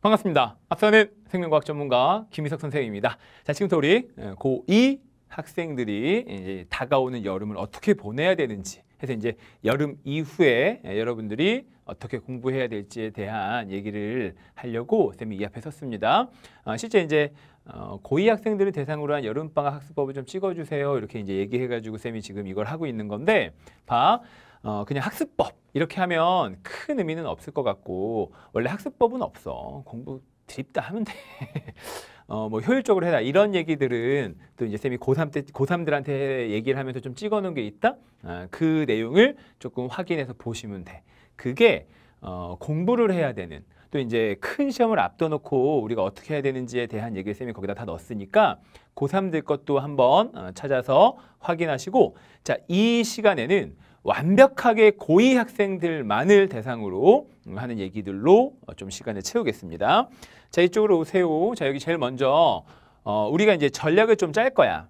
반갑습니다. 앞서는 생명과학 전문가 김희석 선생입니다. 자, 지금부터 우리 예, 고2 학생들이 이제 다가오는 여름을 어떻게 보내야 되는지 해서 이제 여름 이후에 예, 여러분들이 어떻게 공부해야 될지에 대한 얘기를 하려고 쌤이 이 앞에 섰습니다. 아, 실제 이제 어, 고2 학생들을 대상으로 한 여름방학 학습법을 좀 찍어주세요. 이렇게 이제 얘기해가지고 쌤이 지금 이걸 하고 있는 건데, 봐. 어, 그냥 학습법 이렇게 하면 큰 의미는 없을 것 같고 원래 학습법은 없어. 공부 드립다 하면 돼. 어, 뭐 효율적으로 해라. 이런 얘기들은 또 이제 쌤이 고3 때, 고3들한테 얘기를 하면서 좀 찍어 놓은 게 있다? 아, 그 내용을 조금 확인해서 보시면 돼. 그게 어, 공부를 해야 되는 또 이제 큰 시험을 앞둬놓고 우리가 어떻게 해야 되는지에 대한 얘기를 쌤이 거기다 다 넣었으니까 고3들 것도 한번 어, 찾아서 확인하시고 자, 이 시간에는 완벽하게 고위 학생들만을 대상으로 하는 얘기들로 어, 좀 시간을 채우겠습니다. 자, 이쪽으로 오세요. 자, 여기 제일 먼저 어, 우리가 이제 전략을 좀 짤 거야.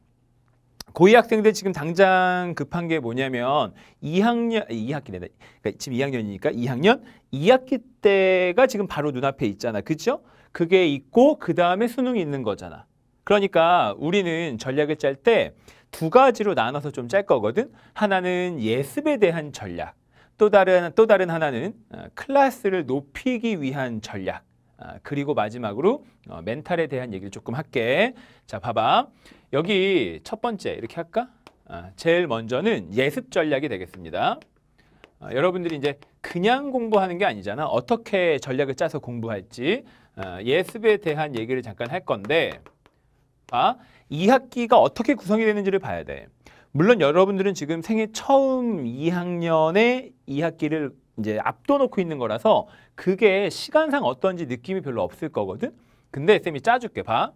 고위 학생들 지금 당장 급한 게 뭐냐면 2학년, 2학기 내내, 그러니까 지금 2학년이니까 2학년, 2학기 때가 지금 바로 눈앞에 있잖아. 그죠? 그게 있고 그 다음에 수능이 있는 거잖아. 그러니까 우리는 전략을 짤때 두 가지로 나눠서 좀 짤 거거든. 하나는 예습에 대한 전략. 또 다른 또 다른 하나는 어, 클래스를 높이기 위한 전략. 아, 그리고 마지막으로 어, 멘탈에 대한 얘기를 조금 할게. 자, 봐봐. 여기 첫 번째 이렇게 할까? 아, 제일 먼저는 예습 전략이 되겠습니다. 아, 여러분들이 이제 그냥 공부하는 게 아니잖아. 어떻게 전략을 짜서 공부할지 예습에 대한 얘기를 잠깐 할 건데 봐. 2학기가 어떻게 구성이 되는지를 봐야 돼. 물론 여러분들은 지금 생애 처음 2학년에 2학기를 이제 앞둬 놓고 있는 거라서 그게 시간상 어떤지 느낌이 별로 없을 거거든. 근데 쌤이 짜줄게 봐.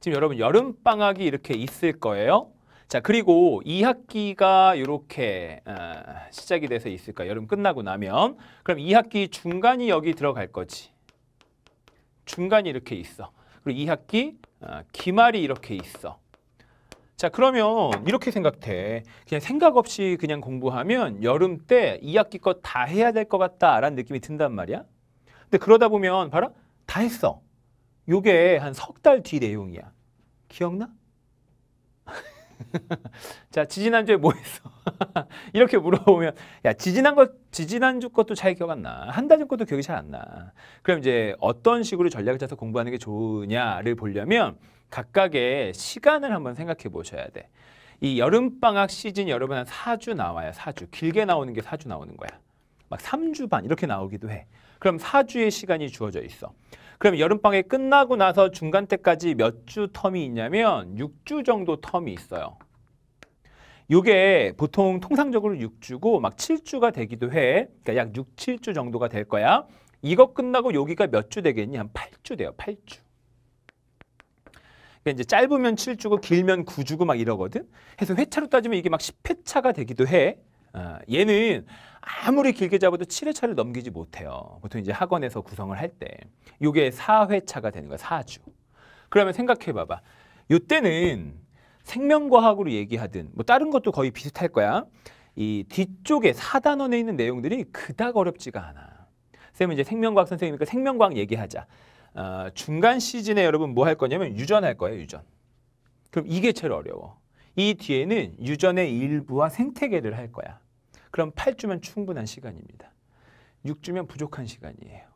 지금 여러분 여름방학이 이렇게 있을 거예요. 자 그리고 2학기가 이렇게 어, 아, 시작이 돼서 있을 거야. 여름 끝나고 나면. 그럼 2학기 중간이 여기 들어갈 거지. 중간이 이렇게 있어. 그리고 2학기 어, 기말이 이렇게 있어. 자 그러면 이렇게 생각해. 그냥 생각 없이 그냥 공부하면 여름 때 2학기 거다 해야 될 것 같다라는 느낌이 든단 말이야. 근데 그러다 보면 봐라 다 했어. 요게 한 석 달 뒤 내용이야. 기억나? 자, 지지난주에 뭐 했어? 이렇게 물어보면 야, 지지난 것 지지난주 것도 잘 기억 안 나. 한 달 전 것도 기억이 잘 안 나. 그럼 이제 어떤 식으로 전략을 짜서 공부하는 게 좋으냐를 보려면 각각의 시간을 한번 생각해 보셔야 돼. 이 여름방학 시즌 여러분 한 4주 나와요. 4주. 길게 나오는 게 4주 나오는 거야. 막 3주 반 이렇게 나오기도 해. 그럼 4주의 시간이 주어져 있어. 그럼 여름방학이 끝나고 나서 중간 때까지 몇 주 텀이 있냐면 6주 정도 텀이 있어요. 요게 보통 통상적으로 6주고 막 7주가 되기도 해. 그러니까 약 6, 7주 정도가 될 거야. 이거 끝나고 여기가 몇 주 되겠니? 한 8주 돼요. 8주. 그러니까 이제 짧으면 7주고 길면 9주고 막 이러거든. 그서 회차로 따지면 이게 막 10회차가 되기도 해. 어, 얘는 아무리 길게 잡아도 7회차를 넘기지 못해요. 보통 이제 학원에서 구성을 할 때. 요게 4회차가 되는 거야, 4주. 그러면 생각해 봐봐. 요때는 생명과학으로 얘기하든 뭐 다른 것도 거의 비슷할 거야. 이 뒤쪽에 4단원에 있는 내용들이 그닥 어렵지가 않아. 쌤은 이제 생명과학 선생님이니까 생명과학 얘기하자. 어, 중간 시즌에 여러분 뭐 할 거냐면 유전할 거예요, 유전. 그럼 이게 제일 어려워. 이 뒤에는 유전의 일부와 생태계를 할 거야. 그럼 8주면 충분한 시간입니다. 6주면 부족한 시간이에요.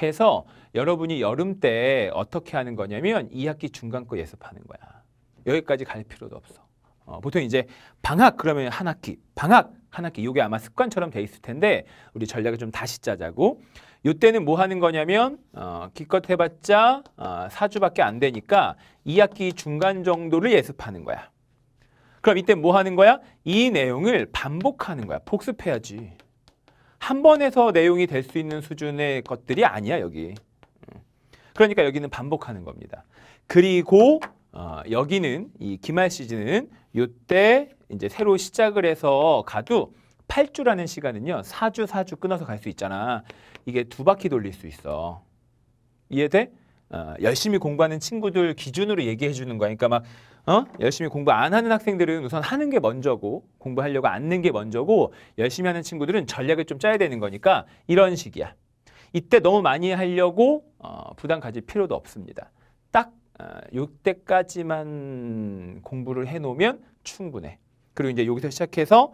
해서 여러분이 여름 때 어떻게 하는 거냐면 2학기 중간 거 예습하는 거야. 여기까지 갈 필요도 없어. 어, 보통 이제 방학 그러면 한 학기, 방학 한 학기 이게 아마 습관처럼 돼 있을 텐데 우리 전략을 좀 다시 짜자고 이때는 뭐 하는 거냐면 어, 기껏 해봤자 어, 4주밖에 안 되니까 2학기 중간 정도를 예습하는 거야. 그럼 이때 뭐 하는 거야? 이 내용을 반복하는 거야. 복습해야지. 한 번에서 내용이 될 수 있는 수준의 것들이 아니야, 여기. 음. 그러니까 여기는 반복하는 겁니다. 그리고 어, 여기는 이 기말 시즌은 요때 이제 새로 시작을 해서 가도 8주라는 시간은요. 4주 4주 끊어서 갈 수 있잖아. 이게 두 바퀴 돌릴 수 있어. 이해돼? 어, 열심히 공부하는 친구들 기준으로 얘기해 주는 거야. 그러니까 막 어? 열심히 공부 안 하는 학생들은 우선 하는 게 먼저고 공부하려고 앉는 게 먼저고 열심히 하는 친구들은 전략을 좀 짜야 되는 거니까 이런 식이야. 이때 너무 많이 하려고 어, 부담 가질 필요도 없습니다. 딱 어, 요때까지만 공부를 해놓으면 충분해. 그리고 이제 여기서 시작해서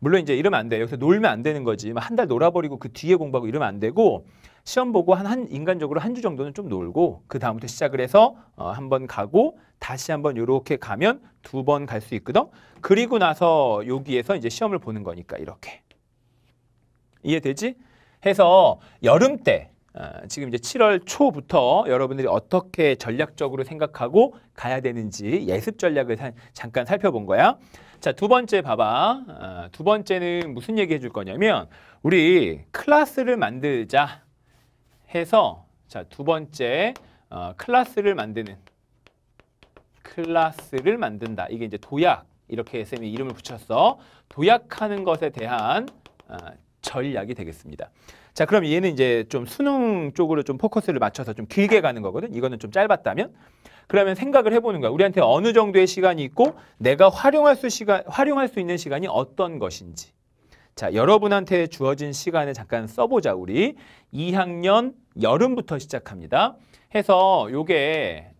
물론 이제 이러면 안 돼. 여기서 놀면 안 되는 거지. 한 달 놀아버리고 그 뒤에 공부하고 이러면 안 되고 시험 보고 한, 한 인간적으로 한 주 정도는 좀 놀고 그 다음부터 시작을 해서 어, 한번 가고 다시 한번 이렇게 가면 두 번 갈 수 있거든. 그리고 나서 여기에서 이제 시험을 보는 거니까 이렇게 이해되지? 해서 여름 때 어, 지금 이제 7월 초부터 여러분들이 어떻게 전략적으로 생각하고 가야 되는지 예습 전략을 사, 잠깐 살펴본 거야. 자, 두 번째 봐봐. 어, 두 번째는 무슨 얘기 해줄 거냐면 우리 클래스를 만들자. 해서 자, 두 번째 어, 클래스를 만드는 클래스를 만든다. 이게 이제 도약 이렇게 쌤이 이름을 붙였어. 도약하는 것에 대한 어, 전략이 되겠습니다. 자, 그럼 얘는 이제 좀 수능 쪽으로 좀 포커스를 맞춰서 좀 길게 가는 거거든. 이거는 좀 짧았다면. 그러면 생각을 해보는 거야. 우리한테 어느 정도의 시간이 있고 내가 활용할 수 시간, 활용할 수 있는 시간이 어떤 것인지. 자, 여러분한테 주어진 시간을 잠깐 써보자. 우리 2학년 여름부터 시작합니다. 해서 요게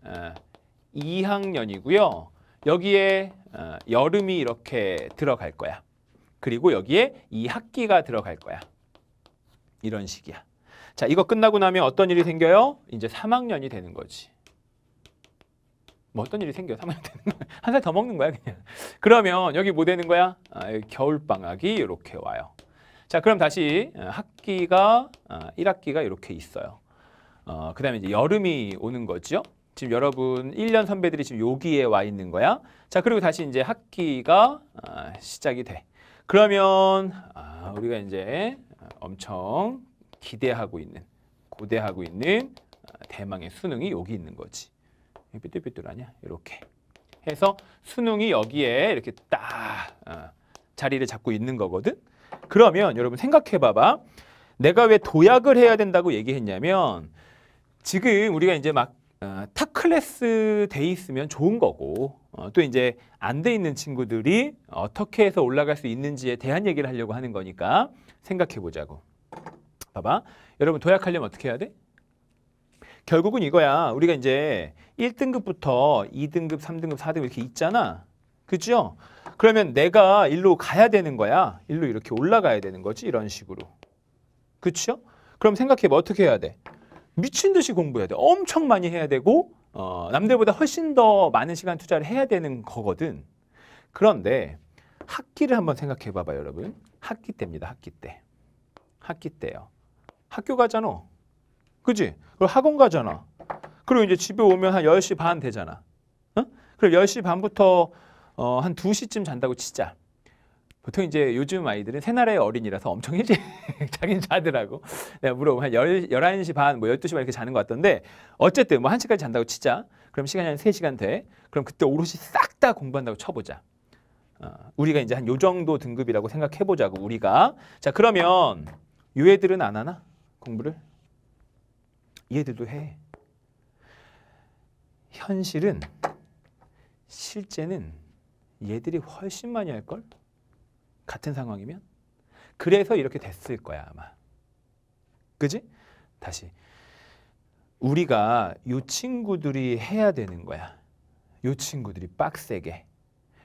2학년이고요. 어, 여기에 어, 여름이 이렇게 들어갈 거야. 그리고 여기에 2 학기가 들어갈 거야. 이런 식이야. 자, 이거 끝나고 나면 어떤 일이 생겨요? 이제 3학년이 되는 거지. 뭐 어떤 일이 생겨 요 3학년 되는 거야. 한 살 더 먹는 거야, 그냥. 그러면 여기 뭐 되는 거야? 아, 겨울방학이 이렇게 와요. 자, 그럼 다시 어, 학기가, 1학기가 어, 이렇게 있어요. 어, 그 다음에 이제 여름이 오는 거죠. 지금 여러분 1년 선배들이 지금 여기에 와 있는 거야. 자, 그리고 다시 이제 학기가 어, 시작이 돼. 그러면 아, 우리가 이제 엄청 기대하고 있는, 고대하고 있는 대망의 수능이 여기 있는 거지. 삐뚤삐뚤하냐? 이렇게 해서 수능이 여기에 이렇게 딱 자리를 잡고 있는 거거든. 그러면 여러분 생각해봐봐. 내가 왜 도약을 해야 된다고 얘기했냐면 지금 우리가 이제 막 어, 타 클래스 돼 있으면 좋은 거고 어, 또 이제 안 돼 있는 친구들이 어떻게 해서 올라갈 수 있는지에 대한 얘기를 하려고 하는 거니까 생각해 보자고. 봐봐. 여러분 도약하려면 어떻게 해야 돼? 결국은 이거야. 우리가 이제 1등급부터 2등급, 3등급, 4등급 이렇게 있잖아. 그죠? 그러면 내가 일로 가야 되는 거야. 일로 이렇게 올라가야 되는 거지. 이런 식으로. 그렇죠? 그럼 생각해봐. 어떻게 해야 돼? 미친 듯이 공부해야 돼. 엄청 많이 해야 되고 어, 남들보다 훨씬 더 많은 시간 투자를 해야 되는 거거든. 그런데 학기를 한번 생각해 봐봐 여러분. 학기 때입니다. 학기 때. 학기 때요. 학교 가잖아. 그지? 그리고 학원 가잖아. 그리고 이제 집에 오면 한 10시 반 되잖아. 어? 그럼 10시 반부터 어, 한 2시쯤 잔다고 치자. 보통 이제 요즘 아이들은 새날의 어린이라서 엄청 일찍 자긴 자더라고. 내가 물어보면 한 10, 11시 반, 뭐 12시 반 이렇게 자는 것 같던데 어쨌든 뭐 1시까지 잔다고 치자. 그럼 시간이 한 3시간 돼. 그럼 그때 오롯이 싹 다 공부한다고 쳐보자. 어, 우리가 이제 한 요 정도 등급이라고 생각해보자고 우리가. 자 그러면 요 애들은 안 하나? 공부를? 얘들도 해. 현실은 실제는 얘들이 훨씬 많이 할걸? 같은 상황이면? 그래서 이렇게 됐을 거야 아마. 그지? 다시. 우리가 요 친구들이 해야 되는 거야. 요 친구들이 빡세게.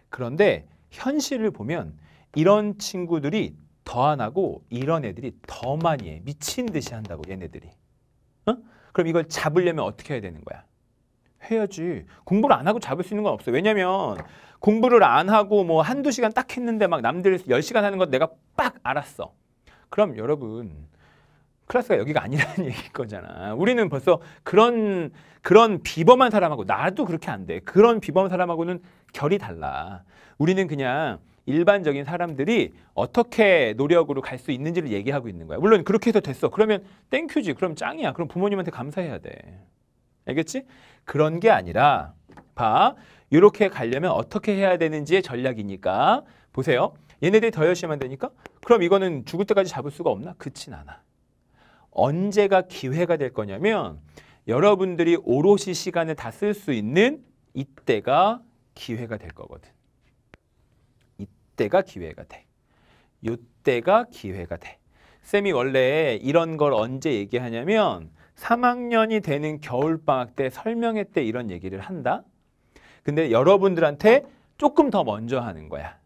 그런데 현실을 보면 이런 친구들이 더 안 하고 이런 애들이 더 많이 해. 미친 듯이 한다고 얘네들이. 어? 그럼 이걸 잡으려면 어떻게 해야 되는 거야? 해야지. 공부를 안 하고 잡을 수 있는 건 없어. 왜냐면 공부를 안 하고 뭐 한두 시간 딱 했는데 막 남들 10시간 하는 것 내가 빡 알았어. 그럼 여러분 클래스가 여기가 아니라는 얘기일 거잖아. 우리는 벌써 그런 그런 비범한 사람하고 나도 그렇게 안 돼. 그런 비범한 사람하고는 결이 달라. 우리는 그냥 일반적인 사람들이 어떻게 노력으로 갈 수 있는지를 얘기하고 있는 거야. 물론 그렇게 해서 됐어. 그러면 땡큐지. 그럼 짱이야. 그럼 부모님한테 감사해야 돼. 알겠지? 그런 게 아니라 봐. 이렇게 가려면 어떻게 해야 되는지의 전략이니까 보세요. 얘네들이 더 열심히 하면 되니까 그럼 이거는 죽을 때까지 잡을 수가 없나? 그친 않아. 언제가 기회가 될 거냐면 여러분들이 오롯이 시간을 다 쓸 수 있는 이때가 기회가 될 거거든. 이때가 기회가 돼. 요때가 기회가 돼. 쌤이 원래 이런 걸 언제 얘기하냐면 3학년이 되는 겨울방학 때 설명회 때 이런 얘기를 한다. 근데 여러분들한테 조금 더 먼저 하는 거야.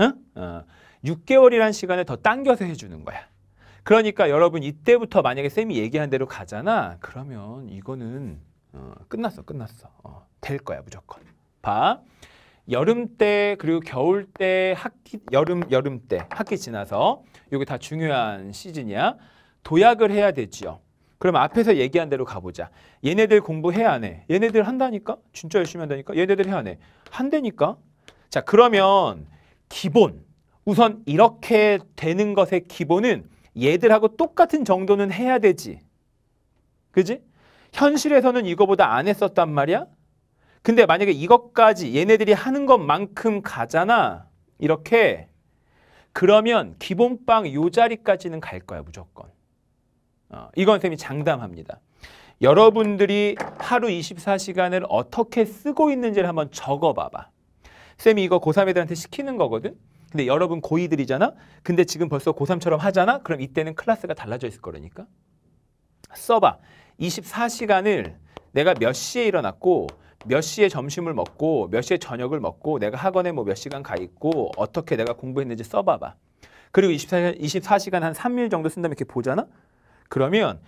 응? 어. 6개월이란 시간을 더 당겨서 해주는 거야. 그러니까 여러분 이때부터 만약에 쌤이 얘기한 대로 가잖아. 그러면 이거는 어, 끝났어, 끝났어. 어, 될 거야, 무조건. 봐. 여름 때 그리고 겨울 때 학기 여름 여름 때 학기 지나서 이게 다 중요한 시즌이야. 도약을 해야 되지요. 그럼 앞에서 얘기한 대로 가보자. 얘네들 공부해 야안 해? 얘네들 한다니까? 진짜 열심히 한다니까? 얘네들 해야안 해? 한다니까? 자 그러면 기본 우선 이렇게 되는 것의 기본은 얘들하고 똑같은 정도는 해야 되지. 그지? 현실에서는 이거보다 안 했었단 말이야? 근데 만약에 이것까지 얘네들이 하는 것만큼 가잖아. 이렇게. 그러면 기본빵 요 자리까지는 갈 거야, 무조건. 어, 이건 쌤이 장담합니다. 여러분들이 하루 24시간을 어떻게 쓰고 있는지를 한번 적어봐봐. 쌤이 이거 고3 애들한테 시키는 거거든? 근데 여러분 고2들이잖아? 근데 지금 벌써 고3처럼 하잖아? 그럼 이때는 클래스가 달라져 있을 거라니까? 써봐. 24시간을 내가 몇 시에 일어났고 몇 시에 점심을 먹고 몇 시에 저녁을 먹고 내가 학원에 뭐 몇 시간 가 있고 어떻게 내가 공부했는지 써봐봐. 그리고 24, 24시간 한 3일 정도 쓴다면 이렇게 보잖아? 그러면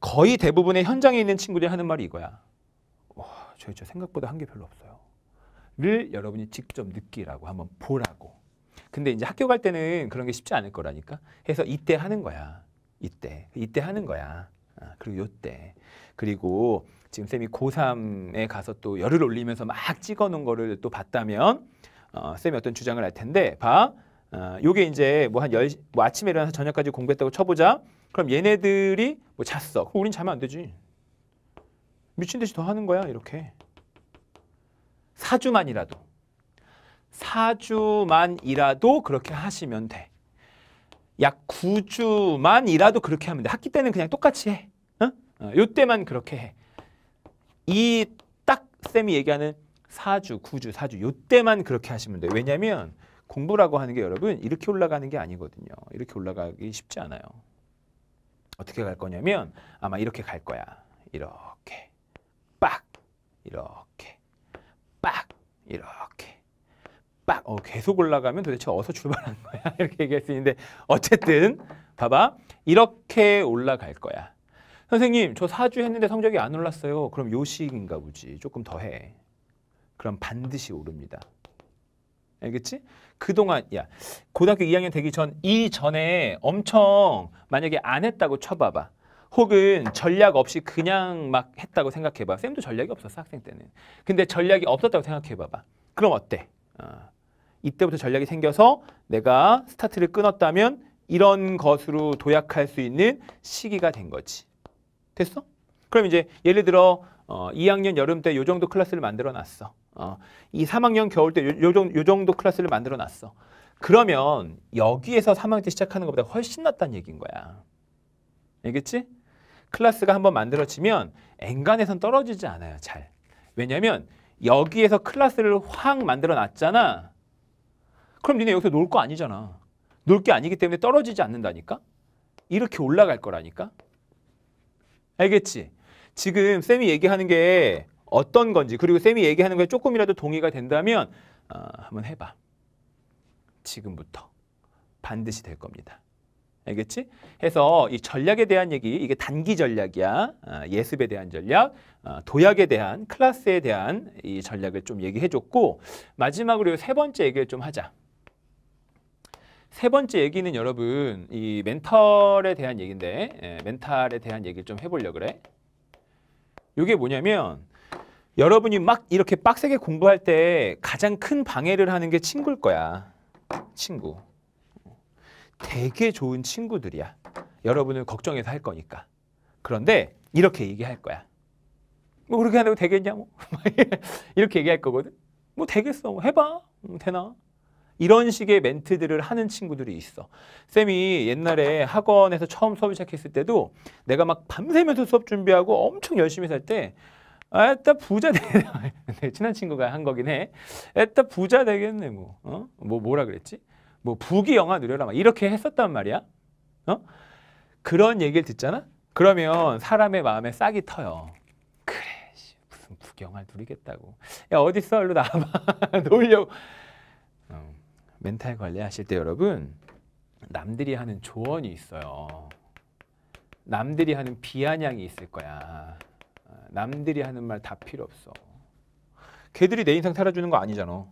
거의 대부분의 현장에 있는 친구들이 하는 말이 이거야. 와, 저 진짜 생각보다 한 게 별로 없어요. 를 여러분이 직접 느끼라고 한번 보라고. 근데 이제 학교 갈 때는 그런 게 쉽지 않을 거라니까. 해서 이때 하는 거야. 이때. 이때 하는 거야. 아, 그리고 요때. 그리고 지금 쌤이 고3에 가서 또 열을 올리면서 막 찍어 놓은 거를 또 봤다면 어, 쌤이 어떤 주장을 할 텐데 봐. 어, 요게 이제 뭐 한열뭐 뭐 아침에 일어나서 저녁까지 공부했다고 쳐보자. 그럼 얘네들이 뭐 잤어. 그럼 우린 자면 안 되지. 미친 듯이 더 하는 거야 이렇게. 4주만이라도 4주만이라도 그렇게 하시면 돼. 약 9주만이라도 그렇게 하면 돼. 학기 때는 그냥 똑같이 해. 어? 어, 요때만 그렇게 해. 이 딱 쌤이 얘기하는 4주, 9주, 4주 요때만 그렇게 하시면 돼. 왜냐면 공부라고 하는 게 여러분 이렇게 올라가는 게 아니거든요. 이렇게 올라가기 쉽지 않아요. 어떻게 갈 거냐면 아마 이렇게 갈 거야. 이렇게 빡 이렇게 빡 이렇게 빡 어, 계속 올라가면 도대체 어디서 출발한 거야 이렇게 얘기할 수 있는데 어쨌든 봐봐 이렇게 올라갈 거야 선생님 저 4주 했는데 성적이 안 올랐어요 그럼 요식인가 보지 조금 더해 그럼 반드시 오릅니다 알겠지? 예, 그동안 야 고등학교 2학년 되기 전 이전에 엄청 만약에 안 했다고 쳐봐봐. 혹은 전략 없이 그냥 막 했다고 생각해봐. 쌤도 전략이 없었어 학생 때는. 근데 전략이 없었다고 생각해봐봐. 그럼 어때? 어. 이때부터 전략이 생겨서 내가 스타트를 끊었다면 이런 것으로 도약할 수 있는 시기가 된 거지. 됐어? 그럼 이제 예를 들어 어, 2학년 여름 때요 정도 클래스를 만들어 놨어. 어, 이 3학년 겨울 때 요, 요, 요 정도 클래스를 만들어 놨어. 그러면 여기에서 3학년 때 시작하는 것보다 훨씬 낫다는 얘기인 거야. 알겠지? 클래스가 한번 만들어지면 엔간에선 떨어지지 않아요, 잘. 왜냐면 하 여기에서 클래스를 확 만들어 놨잖아. 그럼 니네 여기서 놀 거 아니잖아. 놀 게 아니기 때문에 떨어지지 않는다니까? 이렇게 올라갈 거라니까? 알겠지? 지금 쌤이 얘기하는 게 어떤 건지 그리고 쌤이 얘기하는 거에 조금이라도 동의가 된다면 어, 한번 해봐. 지금부터 반드시 될 겁니다. 알겠지? 해서 이 전략에 대한 얘기, 이게 단기 전략이야. 어, 예습에 대한 전략, 어, 도약에 대한, 클래스에 대한 이 전략을 좀 얘기해줬고 마지막으로 세 번째 얘기를 좀 하자. 세 번째 얘기는 여러분 이 멘탈에 대한 얘기인데 예, 멘탈에 대한 얘기를 좀 해보려고 그래. 이게 뭐냐면 여러분이 막 이렇게 빡세게 공부할 때 가장 큰 방해를 하는 게 친구일 거야. 친구. 되게 좋은 친구들이야. 여러분을 걱정해서 할 거니까. 그런데 이렇게 얘기할 거야. 뭐 그렇게 한다고 되겠냐? 뭐. 이렇게 얘기할 거거든. 뭐 되겠어. 뭐 해봐. 뭐 되나? 이런 식의 멘트들을 하는 친구들이 있어. 쌤이 옛날에 학원에서 처음 수업을 시작했을 때도 내가 막 밤새면서 수업 준비하고 엄청 열심히 살때 아따 부자 되네. 내 친한 친구가 한 거긴 해. 아따 부자 되겠네 뭐. 어? 뭐 뭐라 그랬지? 뭐 부귀 영화 누려라 막 이렇게 했었단 말이야. 어? 그런 얘기를 듣잖아. 그러면 사람의 마음에 싹이 터요. 그래, 씨, 무슨 부경을 누리겠다고. 야 어디 어 일로 나와봐. 놀려고. 어, 멘탈 관리하실 때 여러분 남들이 하는 조언이 있어요. 남들이 하는 비아냥이 있을 거야. 남들이 하는 말 다 필요 없어. 걔들이 내 인생 살아주는 거 아니잖아.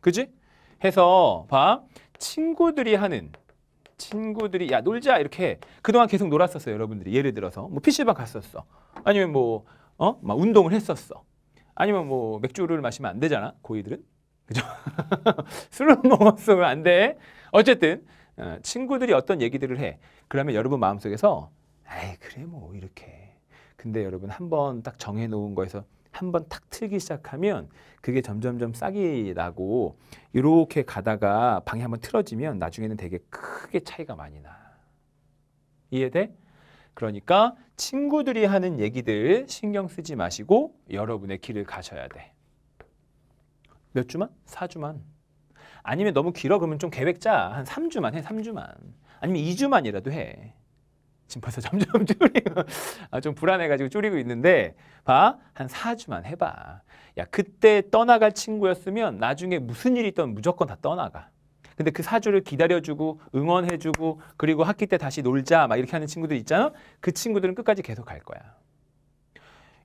그지? 해서 봐. 친구들이 하는 친구들이 야 놀자 이렇게 그동안 계속 놀았었어요 여러분들이 예를 들어서 뭐 PC방 갔었어 아니면 뭐어막 운동을 했었어 아니면 뭐 맥주를 마시면 안 되잖아 고이들은 그죠 술을 먹었으면 안돼 어쨌든 어, 친구들이 어떤 얘기들을 해 그러면 여러분 마음속에서 아이 그래 뭐 이렇게 근데 여러분 한 번 딱 정해놓은 거에서 한 번 탁 틀기 시작하면 그게 점점점 싹이 나고 이렇게 가다가 방향 한번 틀어지면 나중에는 되게 크게 차이가 많이 나. 이해돼? 그러니까 친구들이 하는 얘기들 신경 쓰지 마시고 여러분의 길을 가셔야 돼. 몇 주만? 4주만. 아니면 너무 길어 그러면 좀 계획 짜. 한 3주만 해. 3주만. 아니면 2주만이라도 해. 지금 벌써 점점 줄이고 아, 좀 불안해가지고 줄이고 있는데 봐한 4주만 해봐 야 그때 떠나갈 친구였으면 나중에 무슨 일이 있던 무조건 다 떠나가 근데 그 4주를 기다려주고 응원해주고 그리고 학기 때 다시 놀자 막 이렇게 하는 친구들 있잖아 그 친구들은 끝까지 계속 갈 거야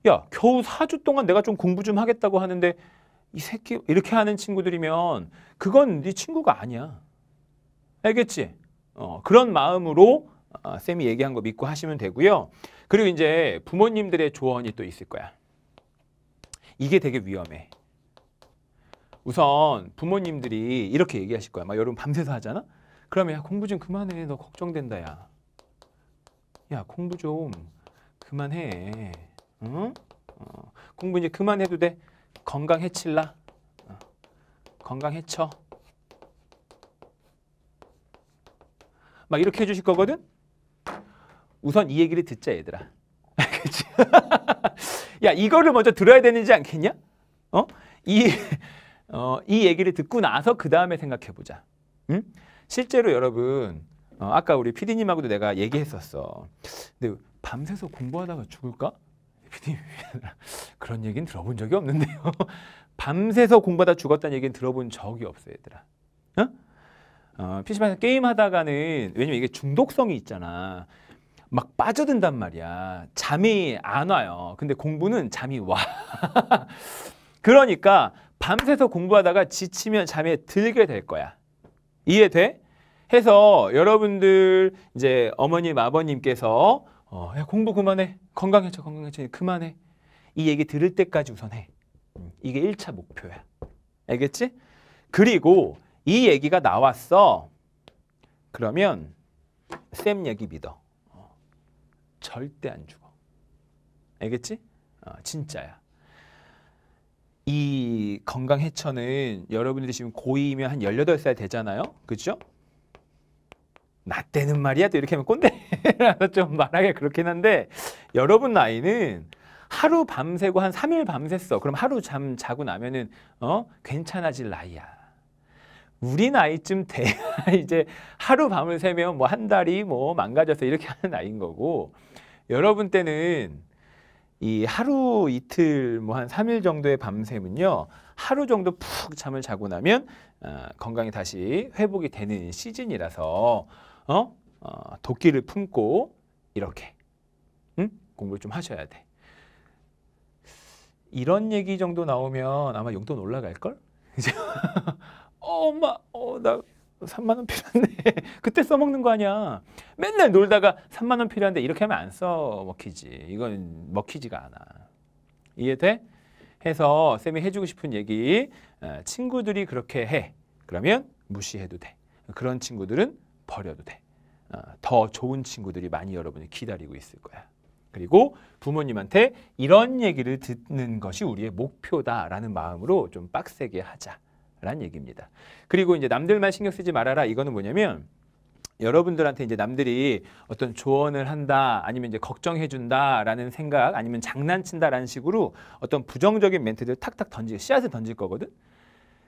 야 겨우 4주 동안 내가 좀 공부 좀 하겠다고 하는데 이 새끼 이렇게 하는 친구들이면 그건 네 친구가 아니야 알겠지? 어, 그런 마음으로 어, 쌤이 얘기한 거 믿고 하시면 되고요. 그리고 이제 부모님들의 조언이 또 있을 거야. 이게 되게 위험해. 우선 부모님들이 이렇게 얘기하실 거야. 막 여러분 밤새서 하잖아? 그러면 야 공부 좀 그만해. 너 걱정된다 야. 야 공부 좀 그만해. 응? 어, 공부 이제 그만해도 돼. 건강 해칠라. 어, 건강 해쳐. 막 이렇게 해주실 거거든? 우선 이 얘기를 듣자 얘들아. 그치? 야 이거를 먼저 들어야 되는지 않겠냐? 어? 이, 어, 이 얘기를 듣고 나서 그 다음에 생각해보자. 응? 실제로 여러분 어, 아까 우리 피디님하고도 내가 얘기했었어. 근데 밤새서 공부하다가 죽을까? 피디님 그런 얘기는 들어본 적이 없는데요. 밤새서 공부하다 죽었다는 얘기는 들어본 적이 없어 얘들아. 어? 어, PC방에서 게임하다가는 왜냐면 이게 중독성이 있잖아. 막 빠져든단 말이야. 잠이 안 와요. 근데 공부는 잠이 와. 그러니까 밤새서 공부하다가 지치면 잠에 들게 될 거야. 이해돼? 해서 여러분들 이제 어머님 아버님께서 어, 야, 공부 그만해 건강해져 건강해져 그만해 이 얘기 들을 때까지 우선 해 음, 이게 1차 목표야 알겠지? 그리고 이 얘기가 나왔어 그러면 쌤 얘기 믿어 절대 안 죽어. 알겠지? 어, 진짜야. 이 건강 해처는 여러분들이 지금 고2이면 한 18살 되잖아요. 그죠? 나 때는 말이야 또 이렇게 하면 꼰대라서 좀말하기 그렇긴 한데 여러분 나이는 하루 밤새고 한 3일 밤샜어. 그럼 하루 잠 자고 나면은 어 괜찮아질 나이야. 우리 나이쯤 돼야 이제 하루 밤을 새면 뭐 한 달이 뭐 망가져서 이렇게 하는 나이인 거고 여러분 때는 이 하루 이틀 뭐 한 삼 일 정도의 밤샘은요 하루 정도 푹 잠을 자고 나면 어, 건강이 다시 회복이 되는 시즌이라서 어? 어 도끼를 품고 이렇게 응? 공부를 좀 하셔야 돼 이런 얘기 정도 나오면 아마 용돈 올라갈걸? 어, 엄마, 어, 나 3만 원 필요한데 그때 써먹는 거 아니야. 맨날 놀다가 3만 원 필요한데 이렇게 하면 안 써먹히지. 이건 먹히지가 않아. 이해돼? 해서 쌤이 해주고 싶은 얘기 어, 친구들이 그렇게 해. 그러면 무시해도 돼. 그런 친구들은 버려도 돼. 어, 더 좋은 친구들이 많이 여러분을 기다리고 있을 거야. 그리고 부모님한테 이런 얘기를 듣는 것이 우리의 목표다라는 마음으로 좀 빡세게 하자. 라는 얘기입니다. 그리고 이제 남들만 신경 쓰지 말아라 이거는 뭐냐면 여러분들한테 이제 남들이 어떤 조언을 한다 아니면 이제 걱정해준다라는 생각 아니면 장난친다라는 식으로 어떤 부정적인 멘트들 탁탁 던지 씨앗을 던질 거거든.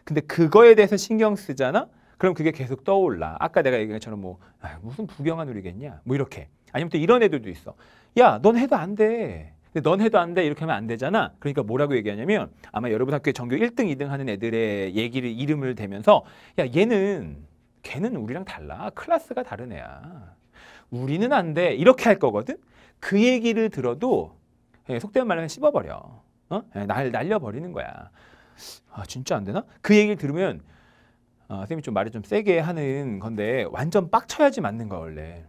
근데 그거에 대해서 신경 쓰잖아. 그럼 그게 계속 떠올라. 아까 내가 얘기한 것처럼 뭐아 무슨 부경한 우리겠냐. 뭐 이렇게. 아니면 또 이런 애들도 있어. 야, 넌 해도 안 돼. 근데 넌 해도 안 돼. 이렇게 하면 안 되잖아. 그러니까 뭐라고 얘기하냐면 아마 여러분 학교에 전교 1등, 2등 하는 애들의 얘기를 이름을 대면서 야, 얘는 걔는 우리랑 달라. 클래스가 다른 애야. 우리는 안 돼. 이렇게 할 거거든. 그 얘기를 들어도 예, 속된 말로는 씹어버려. 어? 예, 날 날려버리는 거야. 아, 진짜 안 되나? 그 얘기를 들으면 아, 선생님이 좀 말을 좀 세게 하는 건데 완전 빡쳐야지 맞는 거야 원래.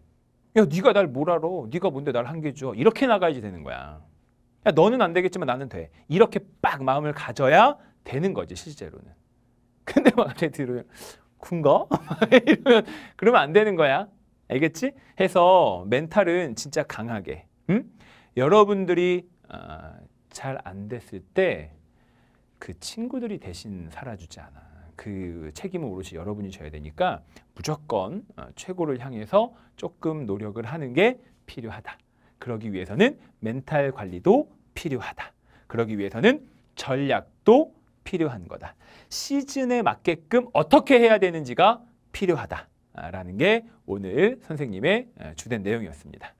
야, 네가 날 뭘 알아? 네가 뭔데 날 한개 줘? 이렇게 나가야지 되는 거야. 야, 너는 안 되겠지만 나는 돼. 이렇게 빡 마음을 가져야 되는 거지, 실제로는. 근데 막내 들으면, 군거? 이러면, 그러면 안 되는 거야. 알겠지? 해서 멘탈은 진짜 강하게. 응? 여러분들이 어, 아, 잘안 됐을 때 그 친구들이 대신 살아주지 않아. 그 책임을 오롯이 여러분이 져야 되니까 무조건 어, 최고를 향해서 조금 노력을 하는 게 필요하다. 그러기 위해서는 멘탈 관리도 필요하다. 그러기 위해서는 전략도 필요한 거다. 시즌에 맞게끔 어떻게 해야 되는지가 필요하다라는 게 오늘 선생님의 주된 내용이었습니다.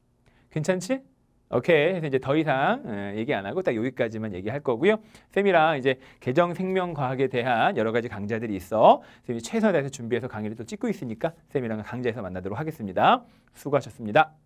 괜찮지? 오케이. 그래서 이제 더 이상 얘기 안 하고 딱 여기까지만 얘기할 거고요. 쌤이랑 이제 개정 생명과학에 대한 여러 가지 강좌들이 있어. 쌤이 최선을 다해서 준비해서 강의를 또 찍고 있으니까 쌤이랑 강좌에서 만나도록 하겠습니다. 수고하셨습니다.